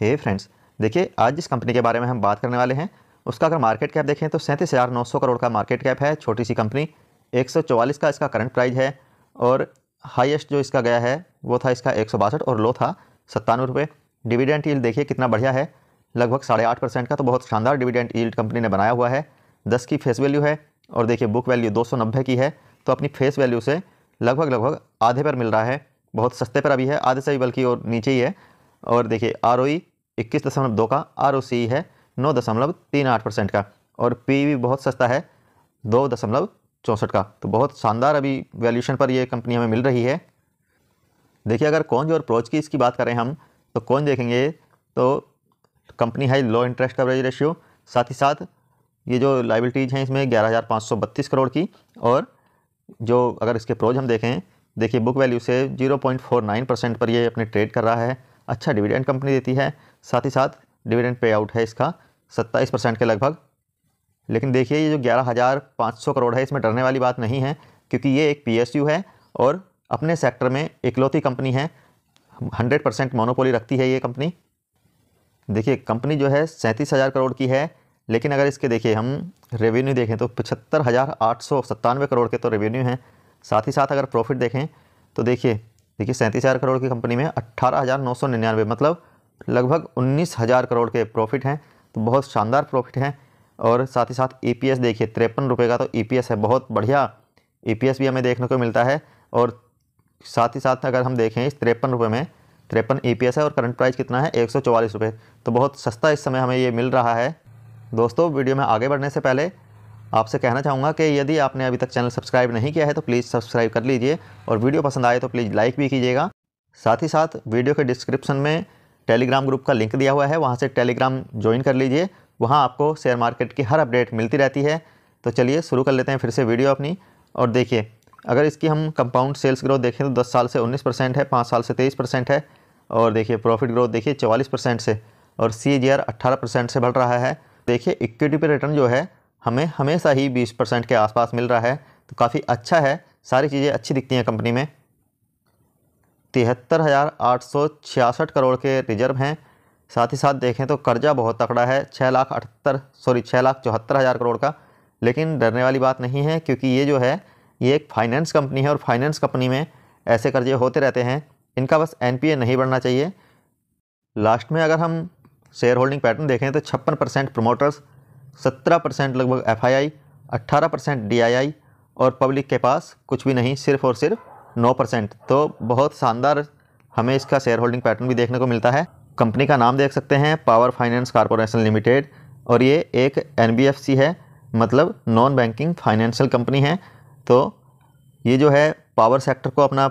हे hey friends देखिए आज जिस कंपनी के बारे में हम बात करने वाले हैं उसका अगर मार्केट कैप देखें तो सैंतीस हज़ार नौ सौ करोड़ का मार्केट कैप है छोटी सी कंपनी एक सौ चौवालीस का इसका करंट प्राइस है और हाईएस्ट जो इसका गया है वो था इसका एक सौ बासठ और लो था सत्तानवे रुपये डिविडेंट ईल्ड देखिए कितना बढ़िया है लगभग साढ़े आठ परसेंट का तो बहुत शानदार डिविडेंट ईल्ड कंपनी ने बनाया हुआ है दस की फेस वैल्यू है और देखिए बुक वैल्यू दो सौ नब्बे की है तो अपनी फेस वैल्यू से लगभग लगभग आधे पर मिल रहा है बहुत सस्ते पर अभी है आधे से भी बल्कि और नीचे ही है और देखिए आर इक्कीस दशमलव दो का आर ओ सी है नौ दशमलव तीन आठ परसेंट का और पी भी बहुत सस्ता है दो दशमलव चौंसठ का तो बहुत शानदार अभी वैल्यूशन पर ये कंपनी हमें मिल रही है देखिए अगर कौन और प्रोच की इसकी बात करें हम तो कौन देखेंगे तो कंपनी है लो इंटरेस्ट कवरेज रेशियो साथ ही साथ ये जो लाइबिलिटीज़ हैं इसमें ग्यारह हज़ार पाँच सौ बत्तीस करोड़ की और जो अगर इसके प्रोज हम देखें देखिए बुक वैल्यू से zero point four nine percent पर ये अपने ट्रेड कर रहा है अच्छा डिविडेंड कंपनी देती है साथ ही साथ डिविडेंड पे आउट है इसका सत्ताईस परसेंट के लगभग लेकिन देखिए ये जो ग्यारह हज़ार पाँच सौ करोड़ है इसमें डरने वाली बात नहीं है क्योंकि ये एक पीएसयू है और अपने सेक्टर में इकलौती कंपनी है हंड्रेड परसेंट मोनोपोली रखती है ये कंपनी देखिए कंपनी जो है सैंतीस हज़ार करोड़ की है लेकिन अगर इसके देखिए हम रेवेन्यू देखें तो पचहत्तर हज़ार आठ सौ सत्तानवे करोड़ के तो रेवेन्यू हैं साथ ही साथ अगर प्रॉफिट देखें तो देखिए देखिए सैंतीस हज़ार करोड़ की कंपनी में अट्ठारह हज़ार नौ सौ निन्यानवे मतलब लगभग उन्नीस हज़ार करोड़ के प्रॉफिट हैं तो बहुत शानदार प्रॉफिट हैं और साथ ही साथ ई e देखिए तिरपन रुपये का तो ई e है बहुत बढ़िया ई e भी हमें देखने को मिलता है और साथ ही साथ अगर हम देखें इस तिरपन रुपये में तिरपन ई है और करंट प्राइस कितना है एक सौ तो बहुत सस्ता इस समय हमें ये मिल रहा है दोस्तों वीडियो में आगे बढ़ने से पहले आपसे कहना चाहूँगा कि यदि आपने अभी तक चैनल सब्सक्राइब नहीं किया है तो प्लीज़ सब्सक्राइब कर लीजिए और वीडियो पसंद आए तो प्लीज़ लाइक भी कीजिएगा साथ ही साथ वीडियो के डिस्क्रिप्शन में टेलीग्राम ग्रुप का लिंक दिया हुआ है वहाँ से टेलीग्राम ज्वाइन कर लीजिए वहाँ आपको शेयर मार्केट की हर अपडेट मिलती रहती है तो चलिए शुरू कर लेते हैं फिर से वीडियो अपनी और देखिए अगर इसकी हम कंपाउंड सेल्स ग्रोथ देखें तो दस साल से उन्नीस परसेंट है पाँच साल से तेईस परसेंट है और देखिए प्रॉफिट ग्रोथ देखिए चवालीस परसेंट से और सी जी आर अट्ठारह परसेंट से बढ़ रहा है देखिए इक्विटी पर रिटर्न जो है हमें हमेशा ही बीस परसेंट के आसपास मिल रहा है तो काफ़ी अच्छा है सारी चीज़ें अच्छी दिखती हैं कंपनी में तिहत्तर हज़ार आठ सौ छियासठ करोड़ के रिजर्व हैं साथ ही साथ देखें तो कर्जा बहुत तकड़ा है छः लाख अठहत्तर सॉरी छः लाख चौहत्तर हज़ार करोड़ का लेकिन डरने वाली बात नहीं है क्योंकि ये जो है ये एक फाइनेंस कंपनी है और फाइनेंस कंपनी में ऐसे कर्जे होते रहते हैं इनका बस एन नहीं बढ़ना चाहिए लास्ट में अगर हम शेयर होल्डिंग पैटर्न देखें तो छप्पन परसेंट प्रमोटर्स सत्रह परसेंट लगभग एफ आई आई अट्ठारह परसेंट डी आई आई और पब्लिक के पास कुछ भी नहीं सिर्फ और सिर्फ नौ परसेंट तो बहुत शानदार हमें इसका शेयर होल्डिंग पैटर्न भी देखने को मिलता है कंपनी का नाम देख सकते हैं पावर फाइनेंस कॉरपोरेशन लिमिटेड और ये एक एन है मतलब नॉन बैंकिंग फाइनेंशियल कंपनी है तो ये जो है पावर सेक्टर को अपना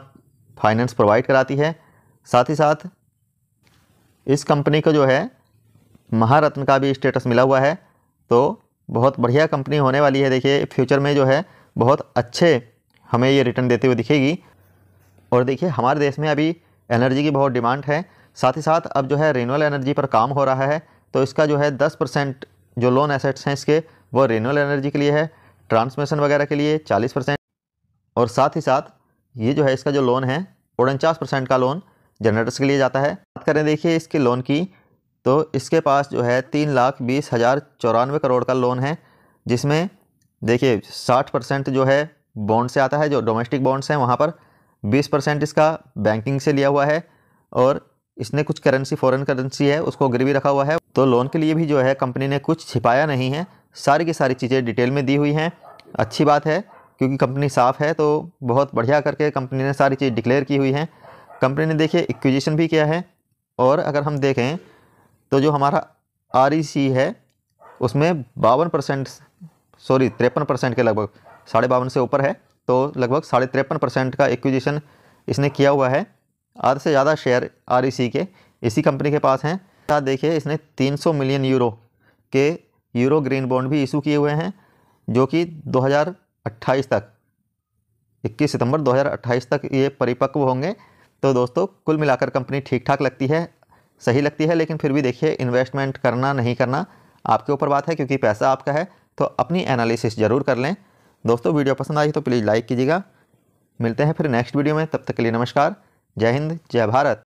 फाइनेंस प्रोवाइड कराती है साथ ही साथ इस कंपनी को जो है महारत्न का भी स्टेटस मिला हुआ है तो बहुत बढ़िया कंपनी होने वाली है देखिए फ्यूचर में जो है बहुत अच्छे हमें ये रिटर्न देते हुए दिखेगी और देखिए हमारे देश में अभी एनर्जी की बहुत डिमांड है साथ ही साथ अब जो है रीनअल एनर्जी पर काम हो रहा है तो इसका जो है दस परसेंट जो लोन एसेट्स हैं इसके वो रीनअल एनर्जी के लिए है ट्रांसमिशन वगैरह के लिए चालीस परसेंट और साथ ही साथ ये जो है इसका जो लोन है उनचास परसेंट का लोन जनरेटर्स के लिए जाता है बात करें देखिए इसके लोन की तो इसके पास जो है तीन लाख बीस हज़ार चौरानवे करोड़ का लोन है जिसमें देखिए साठ परसेंट जो है बॉन्ड से आता है जो डोमेस्टिक बॉन्ड्स हैं वहाँ पर बीस परसेंट इसका बैंकिंग से लिया हुआ है और इसने कुछ करेंसी फॉरेन करेंसी है उसको गिरवी रखा हुआ है तो लोन के लिए भी जो है कंपनी ने कुछ छिपाया नहीं है सारी की सारी चीज़ें डिटेल में दी हुई हैं अच्छी बात है क्योंकि कंपनी साफ़ है तो बहुत बढ़िया करके कंपनी ने सारी चीज़ डिक्लेयर की हुई हैं कंपनी ने देखिए इक्विजिशन भी किया है और अगर हम देखें तो जो हमारा आर e है उसमें बावन परसेंट सॉरी तिरपन परसेंट के लगभग साढ़े बावन से ऊपर है तो लगभग साढ़े तिरपन परसेंट का एक्विजिशन इसने किया हुआ है आधे से ज़्यादा शेयर आर e के इसी कंपनी के पास हैं साथ देखिए इसने 300 मिलियन यूरो के यूरो ग्रीन बॉन्ड भी इशू किए हुए हैं जो कि 2028 तक 21 सितंबर 2028 तक ये परिपक्व होंगे तो दोस्तों कुल मिलाकर कंपनी ठीक ठाक लगती है सही लगती है लेकिन फिर भी देखिए इन्वेस्टमेंट करना नहीं करना आपके ऊपर बात है क्योंकि पैसा आपका है तो अपनी एनालिसिस ज़रूर कर लें दोस्तों वीडियो पसंद आई तो प्लीज़ लाइक कीजिएगा मिलते हैं फिर नेक्स्ट वीडियो में तब तक के लिए नमस्कार जय हिंद जय भारत